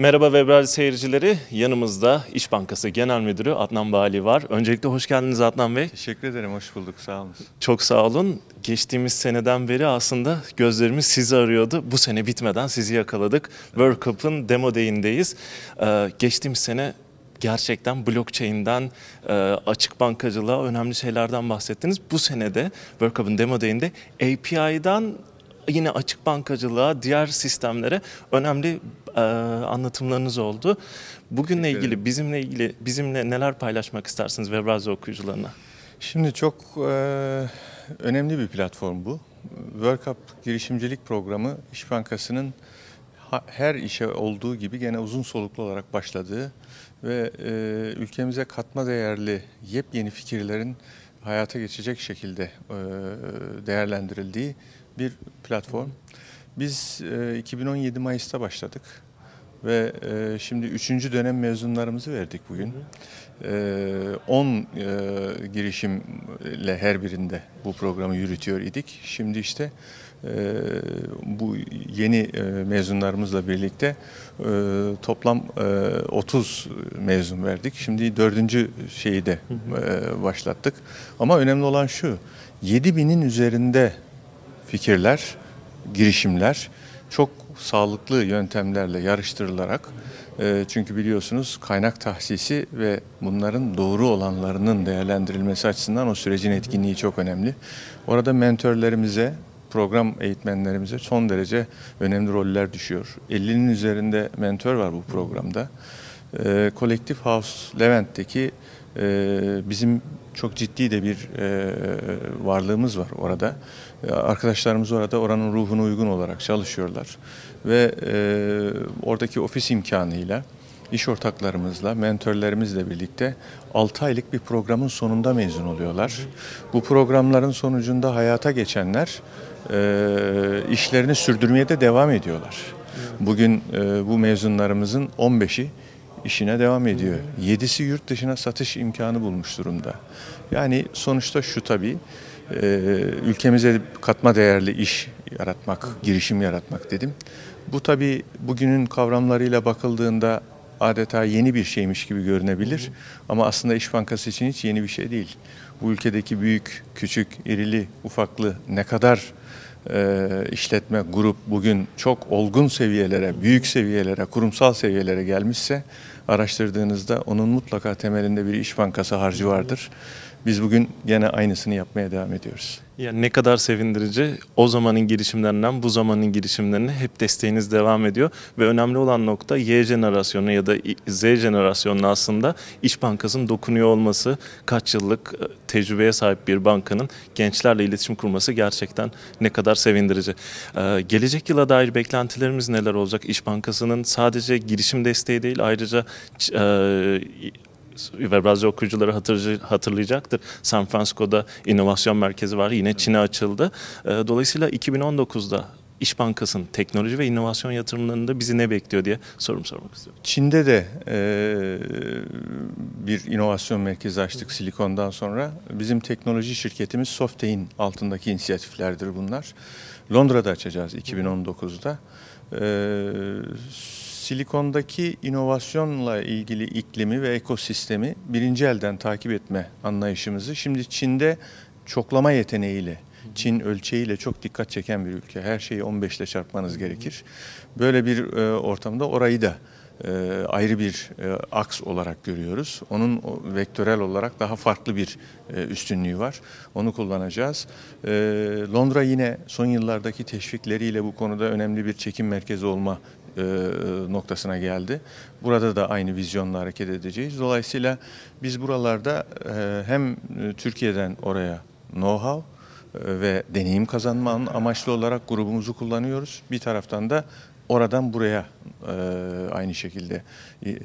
Merhaba Weber seyircileri. Yanımızda İş Bankası Genel Müdürü Adnan Bali var. Öncelikle hoş geldiniz Adnan Bey. Teşekkür ederim, hoş bulduk. Sağ olun. Çok sağ olun. Geçtiğimiz seneden beri aslında gözlerimiz sizi arıyordu. Bu sene bitmeden sizi yakaladık. World Cup'ın demo day'indeyiz. Ee, geçtiğimiz sene gerçekten blockchain'den e, açık bankacılığa önemli şeylerden bahsettiniz. Bu senede World Cup'ın demo day'inde API'dan yine açık bankacılığa, diğer sistemlere önemli e, anlatımlarınız oldu. Bugünle ilgili bizimle ilgili bizimle neler paylaşmak istersiniz Web okuyucularına? Şimdi çok e, önemli bir platform bu. World Cup girişimcilik programı İş Bankası'nın her işe olduğu gibi gene uzun soluklu olarak başladığı ve e, ülkemize katma değerli yepyeni fikirlerin hayata geçecek şekilde e, değerlendirildiği bir platform. Biz 2017 e, Mayıs'ta başladık ve e, şimdi üçüncü dönem mezunlarımızı verdik bugün. 10 e, girişimle her birinde bu programı yürütüyor idik. Şimdi işte bu yeni mezunlarımızla birlikte toplam e, 30 mezun verdik. Şimdi dördüncü şeyi de başlattık. Ama önemli olan şu, 7000'in üzerinde fikirler girişimler çok sağlıklı yöntemlerle yarıştırılarak e, çünkü biliyorsunuz kaynak tahsisi ve bunların doğru olanlarının değerlendirilmesi açısından o sürecin etkinliği çok önemli. Orada mentörlerimize, program eğitmenlerimize son derece önemli roller düşüyor. 50'nin üzerinde mentor var bu programda e, ee, Kolektif House Levent'teki e, bizim çok ciddi de bir e, varlığımız var orada. E, arkadaşlarımız orada oranın ruhuna uygun olarak çalışıyorlar. Ve e, oradaki ofis imkanıyla, iş ortaklarımızla, mentörlerimizle birlikte 6 aylık bir programın sonunda mezun oluyorlar. Bu programların sonucunda hayata geçenler e, işlerini sürdürmeye de devam ediyorlar. Bugün e, bu mezunlarımızın 15'i işine devam ediyor. Yedisi yurt dışına satış imkanı bulmuş durumda. Yani sonuçta şu tabii e, ülkemize katma değerli iş yaratmak, girişim yaratmak dedim. Bu tabii bugünün kavramlarıyla bakıldığında adeta yeni bir şeymiş gibi görünebilir. Ama aslında İş Bankası için hiç yeni bir şey değil. Bu ülkedeki büyük, küçük, irili, ufaklı ne kadar e, işletme, grup bugün çok olgun seviyelere, büyük seviyelere, kurumsal seviyelere gelmişse araştırdığınızda onun mutlaka temelinde bir iş bankası harcı vardır. Biz bugün gene aynısını yapmaya devam ediyoruz. Yani ne kadar sevindirici. O zamanın girişimlerinden bu zamanın girişimlerine hep desteğiniz devam ediyor. Ve önemli olan nokta Y jenerasyonu ya da Z jenerasyonuna aslında İş Bankası'nın dokunuyor olması, kaç yıllık e, tecrübeye sahip bir bankanın gençlerle iletişim kurması gerçekten ne kadar sevindirici. Ee, gelecek yıla dair beklentilerimiz neler olacak? İş Bankası'nın sadece girişim desteği değil ayrıca e, ve bazı okuyucuları hatırlayacaktır. San Francisco'da inovasyon merkezi var. Yine Çin'e açıldı. Ee, dolayısıyla 2019'da İş Bankası'nın teknoloji ve inovasyon yatırımlarında bizi ne bekliyor diye sorum sormak istiyorum. Çin'de de e, bir inovasyon merkezi açtık Silikon'dan sonra. Bizim teknoloji şirketimiz Softey'in altındaki inisiyatiflerdir bunlar. Londra'da açacağız 2019'da. E, ee, silikondaki inovasyonla ilgili iklimi ve ekosistemi birinci elden takip etme anlayışımızı şimdi Çin'de çoklama yeteneğiyle Çin ölçeğiyle çok dikkat çeken bir ülke. Her şeyi 15 ile çarpmanız gerekir. Böyle bir e, ortamda orayı da e, ayrı bir e, aks olarak görüyoruz. Onun o, vektörel olarak daha farklı bir e, üstünlüğü var. Onu kullanacağız. E, Londra yine son yıllardaki teşvikleriyle bu konuda önemli bir çekim merkezi olma e, noktasına geldi. Burada da aynı vizyonla hareket edeceğiz. Dolayısıyla biz buralarda e, hem e, Türkiye'den oraya know-how ve deneyim kazanmanın amaçlı olarak grubumuzu kullanıyoruz. Bir taraftan da oradan buraya e, aynı şekilde e,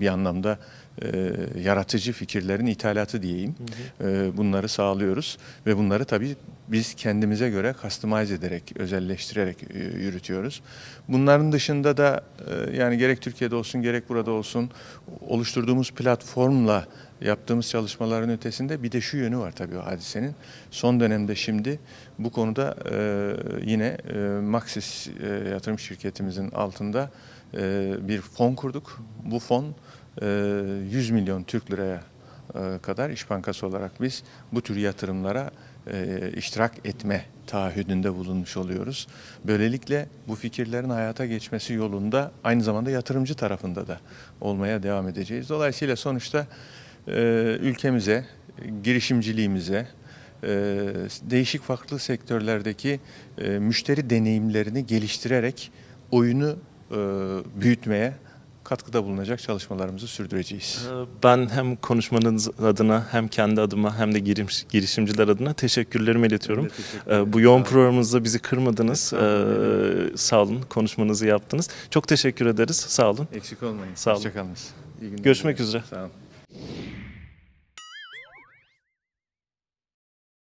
bir anlamda e, yaratıcı fikirlerin ithalatı diyeyim. Hı hı. E, bunları sağlıyoruz ve bunları tabii biz kendimize göre customize ederek, özelleştirerek e, yürütüyoruz. Bunların dışında da e, yani gerek Türkiye'de olsun gerek burada olsun oluşturduğumuz platformla yaptığımız çalışmaların ötesinde bir de şu yönü var tabii hadisenin. Son dönemde şimdi bu konuda e, yine e, Maxis e, yatırım şirketimizin altında bir fon kurduk. Bu fon 100 milyon Türk liraya kadar İş Bankası olarak biz bu tür yatırımlara e, iştirak etme taahhüdünde bulunmuş oluyoruz. Böylelikle bu fikirlerin hayata geçmesi yolunda aynı zamanda yatırımcı tarafında da olmaya devam edeceğiz. Dolayısıyla sonuçta ee, ülkemize, girişimciliğimize, e, değişik farklı sektörlerdeki e, müşteri deneyimlerini geliştirerek oyunu e, büyütmeye katkıda bulunacak çalışmalarımızı sürdüreceğiz. Ee, ben hem konuşmanız adına hem kendi adıma hem de giriş, girişimciler adına teşekkürlerimi iletiyorum. Teşekkür ee, Bu yoğun programımızda bizi kırmadınız. Ee, sağ olun konuşmanızı yaptınız. Çok teşekkür ederiz. Sağ olun. Eksik olmayın. Sağ olun. Hoşçakalınız. İyi günler. Görüşmek üzere. Sağ olun.